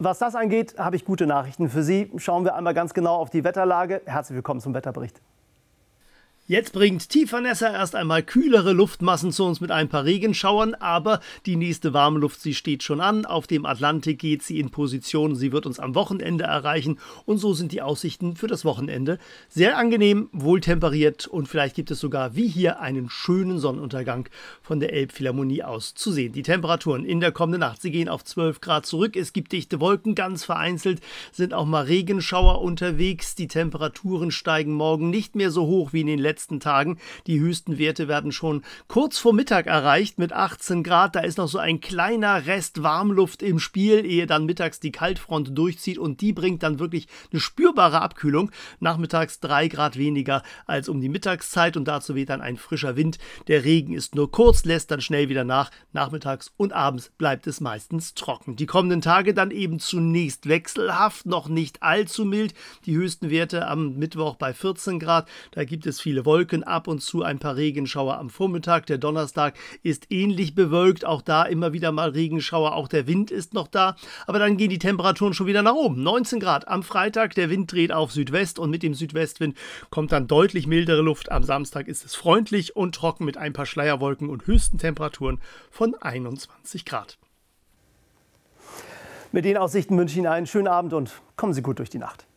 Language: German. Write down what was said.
Was das angeht, habe ich gute Nachrichten für Sie. Schauen wir einmal ganz genau auf die Wetterlage. Herzlich willkommen zum Wetterbericht. Jetzt bringt Tief erst einmal kühlere Luftmassen zu uns mit ein paar Regenschauern, aber die nächste warme Luft, sie steht schon an. Auf dem Atlantik geht sie in Position, sie wird uns am Wochenende erreichen und so sind die Aussichten für das Wochenende sehr angenehm, wohltemperiert und vielleicht gibt es sogar wie hier einen schönen Sonnenuntergang von der Elbphilharmonie aus zu sehen. Die Temperaturen in der kommenden Nacht, sie gehen auf 12 Grad zurück. Es gibt dichte Wolken, ganz vereinzelt sind auch mal Regenschauer unterwegs. Die Temperaturen steigen morgen nicht mehr so hoch wie in den letzten letzten Tagen. Die höchsten Werte werden schon kurz vor Mittag erreicht mit 18 Grad. Da ist noch so ein kleiner Rest Warmluft im Spiel, ehe dann mittags die Kaltfront durchzieht und die bringt dann wirklich eine spürbare Abkühlung. Nachmittags 3 Grad weniger als um die Mittagszeit und dazu weht dann ein frischer Wind. Der Regen ist nur kurz, lässt dann schnell wieder nach. Nachmittags und abends bleibt es meistens trocken. Die kommenden Tage dann eben zunächst wechselhaft, noch nicht allzu mild. Die höchsten Werte am Mittwoch bei 14 Grad. Da gibt es viele Wolken, ab und zu ein paar Regenschauer am Vormittag. Der Donnerstag ist ähnlich bewölkt, auch da immer wieder mal Regenschauer, auch der Wind ist noch da. Aber dann gehen die Temperaturen schon wieder nach oben. 19 Grad am Freitag, der Wind dreht auf Südwest und mit dem Südwestwind kommt dann deutlich mildere Luft. Am Samstag ist es freundlich und trocken mit ein paar Schleierwolken und höchsten Temperaturen von 21 Grad. Mit den Aussichten wünsche ich Ihnen einen schönen Abend und kommen Sie gut durch die Nacht.